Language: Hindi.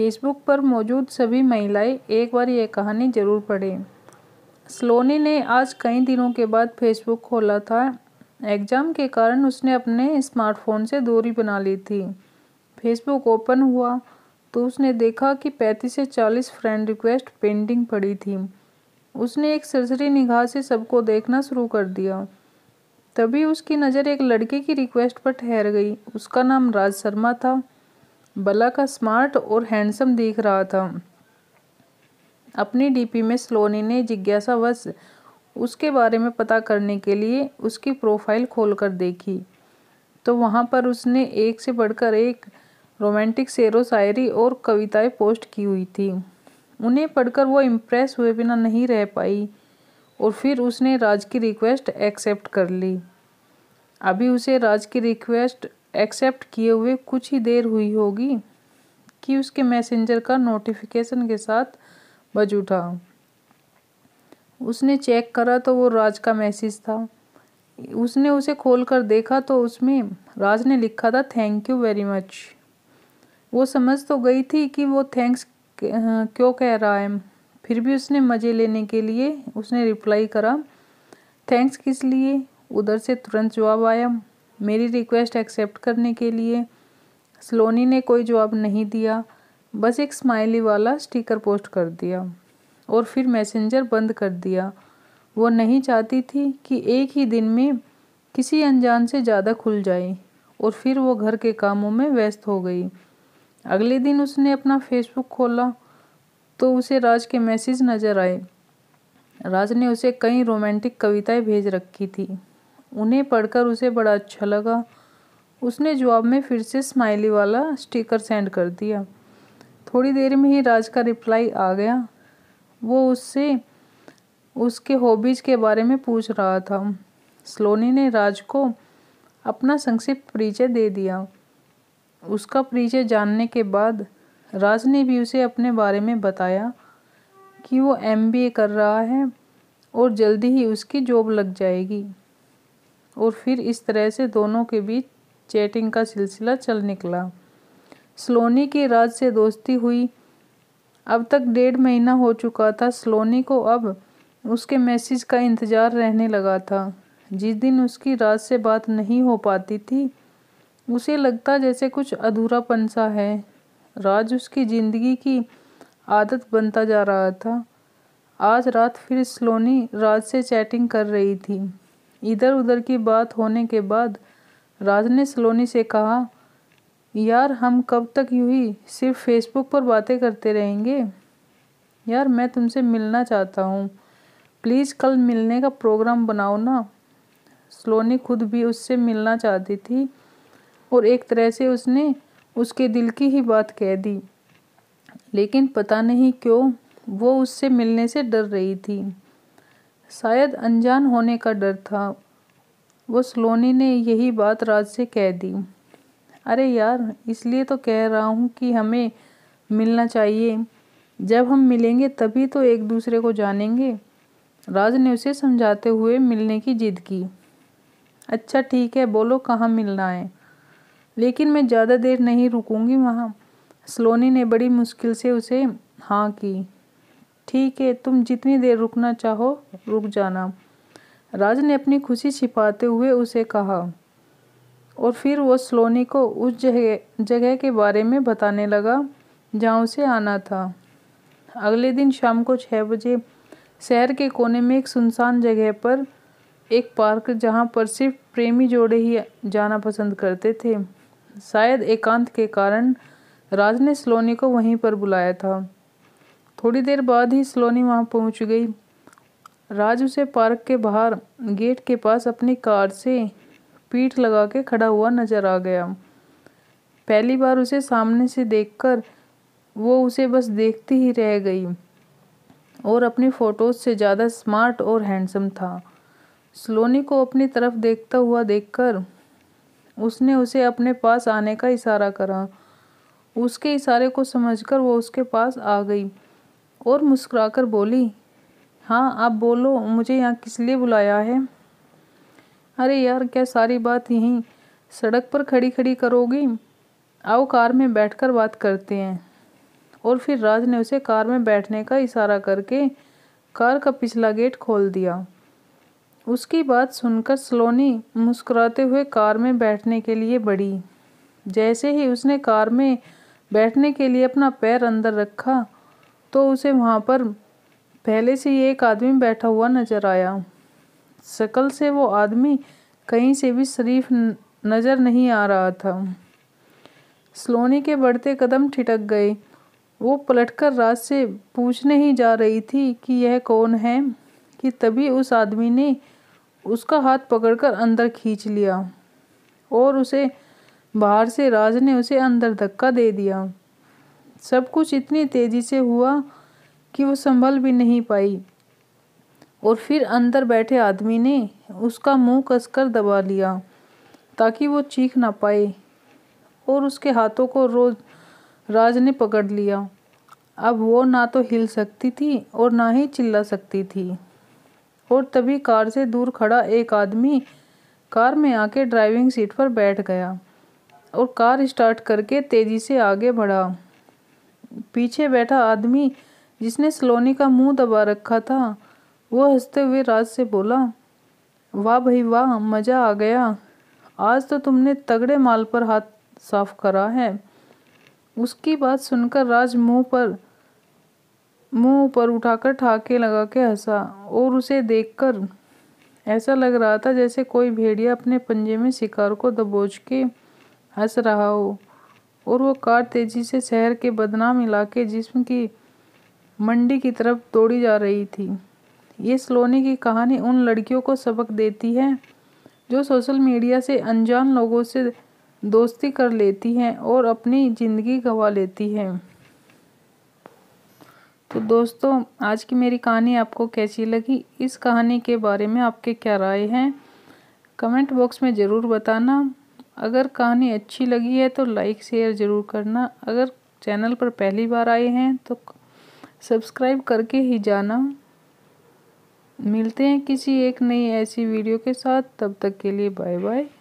फेसबुक पर मौजूद सभी महिलाएं एक बार यह कहानी ज़रूर पढ़ें स्लोनी ने आज कई दिनों के बाद फेसबुक खोला था एग्ज़ाम के कारण उसने अपने स्मार्टफोन से दूरी बना ली थी फेसबुक ओपन हुआ तो उसने देखा कि पैंतीस से चालीस फ्रेंड रिक्वेस्ट पेंडिंग पड़ी थी उसने एक सरसरी निगाह से सबको देखना शुरू कर दिया तभी उसकी नज़र एक लड़के की रिक्वेस्ट पर ठहर गई उसका नाम राज शर्मा था बला का स्मार्ट और हैंडसम दिख रहा था अपनी डीपी में स्लोनी ने जिज्ञासावश उसके बारे में पता करने के लिए उसकी प्रोफाइल खोलकर देखी तो वहाँ पर उसने एक से बढ़कर एक रोमांटिक शेरों शायरी और कविताएं पोस्ट की हुई थी उन्हें पढ़कर वो इम्प्रेस हुए बिना नहीं रह पाई और फिर उसने राज की रिक्वेस्ट एक्सेप्ट कर ली अभी उसे राज की रिक्वेस्ट एक्सेप्ट किए हुए कुछ ही देर हुई होगी कि उसके मैसेंजर का नोटिफिकेशन के साथ बज उठा उसने चेक करा तो वो राज का मैसेज था उसने उसे खोल कर देखा तो उसमें राज ने लिखा था थैंक यू वेरी मच वो समझ तो गई थी कि वो थैंक्स क्यों कह रहा है फिर भी उसने मज़े लेने के लिए उसने रिप्लाई करा थैंक्स किस लिए उधर से तुरंत जवाब आया मेरी रिक्वेस्ट एक्सेप्ट करने के लिए स्लोनी ने कोई जवाब नहीं दिया बस एक स्माइली वाला स्टिकर पोस्ट कर दिया और फिर मैसेंजर बंद कर दिया वो नहीं चाहती थी कि एक ही दिन में किसी अनजान से ज़्यादा खुल जाए और फिर वो घर के कामों में व्यस्त हो गई अगले दिन उसने अपना फेसबुक खोला तो उसे राज के मैसेज नज़र आए राज ने उसे कई रोमांटिक कविताएं भेज रखी थी उन्हें पढ़कर उसे बड़ा अच्छा लगा उसने जवाब में फिर से स्माइली वाला स्टिकर सेंड कर दिया थोड़ी देर में ही राज का रिप्लाई आ गया वो उससे उसके हॉबीज़ के बारे में पूछ रहा था स्लोनी ने राज को अपना संक्षिप्त परिचय दे दिया उसका परिचय जानने के बाद राज ने भी उसे अपने बारे में बताया कि वो एमबीए कर रहा है और जल्दी ही उसकी जॉब लग जाएगी और फिर इस तरह से दोनों के बीच चैटिंग का सिलसिला चल निकला स्लोनी की राज से दोस्ती हुई अब तक डेढ़ महीना हो चुका था स्लोनी को अब उसके मैसेज का इंतज़ार रहने लगा था जिस दिन उसकी राज से बात नहीं हो पाती थी उसे लगता जैसे कुछ अधूरापन सा है राज उसकी ज़िंदगी की आदत बनता जा रहा था आज रात फिर स्लोनी राज से चैटिंग कर रही थी इधर उधर की बात होने के बाद राज ने सलोनी से कहा यार हम कब तक यूं ही सिर्फ फेसबुक पर बातें करते रहेंगे यार मैं तुमसे मिलना चाहता हूँ प्लीज़ कल मिलने का प्रोग्राम बनाओ ना सलोनी खुद भी उससे मिलना चाहती थी और एक तरह से उसने उसके दिल की ही बात कह दी लेकिन पता नहीं क्यों वो उससे मिलने से डर रही थी शायद अनजान होने का डर था वो सलोनी ने यही बात राज से कह दी अरे यार इसलिए तो कह रहा हूँ कि हमें मिलना चाहिए जब हम मिलेंगे तभी तो एक दूसरे को जानेंगे राज ने उसे समझाते हुए मिलने की जिद की अच्छा ठीक है बोलो कहाँ मिलना है लेकिन मैं ज़्यादा देर नहीं रुकूंगी वहाँ स्लोनी ने बड़ी मुश्किल से उसे हाँ की ठीक है तुम जितनी देर रुकना चाहो रुक जाना राज ने अपनी खुशी छिपाते हुए उसे कहा और फिर वो सलोनी को उस जगह जगह के बारे में बताने लगा जहाँ उसे आना था अगले दिन शाम को छः बजे शहर के कोने में एक सुनसान जगह पर एक पार्क जहाँ पर सिर्फ प्रेमी जोड़े ही जाना पसंद करते थे शायद एकांत के कारण राज ने सलोनी को वहीं पर बुलाया था थोड़ी देर बाद ही सलोनी वहाँ पहुँच गई राज उसे पार्क के बाहर गेट के पास अपनी कार से पीठ लगा के खड़ा हुआ नजर आ गया पहली बार उसे सामने से देखकर वो उसे बस देखती ही रह गई और अपनी फ़ोटोज़ से ज़्यादा स्मार्ट और हैंडसम था सलोनी को अपनी तरफ देखता हुआ देखकर उसने उसे अपने पास आने का इशारा करा उसके इशारे को समझकर वो उसके पास आ गई और मुस्कुराकर बोली हाँ आप बोलो मुझे यहाँ किस लिए बुलाया है अरे यार क्या सारी बात यहीं सड़क पर खड़ी खड़ी करोगी आओ कार में बैठकर बात करते हैं और फिर राज ने उसे कार में बैठने का इशारा करके कार का पिछला गेट खोल दिया उसकी बात सुनकर सलोनी मुस्कुराते हुए कार में बैठने के लिए बढ़ी जैसे ही उसने कार में बैठने के लिए अपना पैर अंदर रखा तो उसे वहाँ पर पहले से ही एक आदमी बैठा हुआ नजर आया शकल से वो आदमी कहीं से भी शरीफ नज़र नहीं आ रहा था स्लोनी के बढ़ते कदम ठिटक गए वो पलटकर राज से पूछने ही जा रही थी कि यह कौन है कि तभी उस आदमी ने उसका हाथ पकड़कर अंदर खींच लिया और उसे बाहर से राज ने उसे अंदर धक्का दे दिया सब कुछ इतनी तेज़ी से हुआ कि वो संभल भी नहीं पाई और फिर अंदर बैठे आदमी ने उसका मुंह कसकर दबा लिया ताकि वो चीख ना पाए और उसके हाथों को रोज राज ने पकड़ लिया अब वो ना तो हिल सकती थी और ना ही चिल्ला सकती थी और तभी कार से दूर खड़ा एक आदमी कार में आके ड्राइविंग सीट पर बैठ गया और कार स्टार्ट करके तेज़ी से आगे बढ़ा पीछे बैठा आदमी जिसने सलोनी का मुंह दबा रखा था वो हंसते हुए राज से बोला वाह भाई वाह मज़ा आ गया आज तो तुमने तगड़े माल पर हाथ साफ करा है उसकी बात सुनकर राज मुंह पर मुंह ऊपर उठाकर ठाके लगा के हंसा और उसे देखकर ऐसा लग रहा था जैसे कोई भेड़िया अपने पंजे में शिकार को दबोच के हंस रहा हो और वो कार तेजी से शहर के बदनाम इलाके जिसम की मंडी की तरफ दौड़ी जा रही थी ये सलोनी की कहानी उन लड़कियों को सबक देती है जो सोशल मीडिया से अनजान लोगों से दोस्ती कर लेती हैं और अपनी ज़िंदगी गंवा लेती हैं तो दोस्तों आज की मेरी कहानी आपको कैसी लगी इस कहानी के बारे में आपके क्या राय हैं कमेंट बॉक्स में ज़रूर बताना अगर कहानी अच्छी लगी है तो लाइक शेयर ज़रूर करना अगर चैनल पर पहली बार आए हैं तो सब्सक्राइब करके ही जाना मिलते हैं किसी एक नई ऐसी वीडियो के साथ तब तक के लिए बाय बाय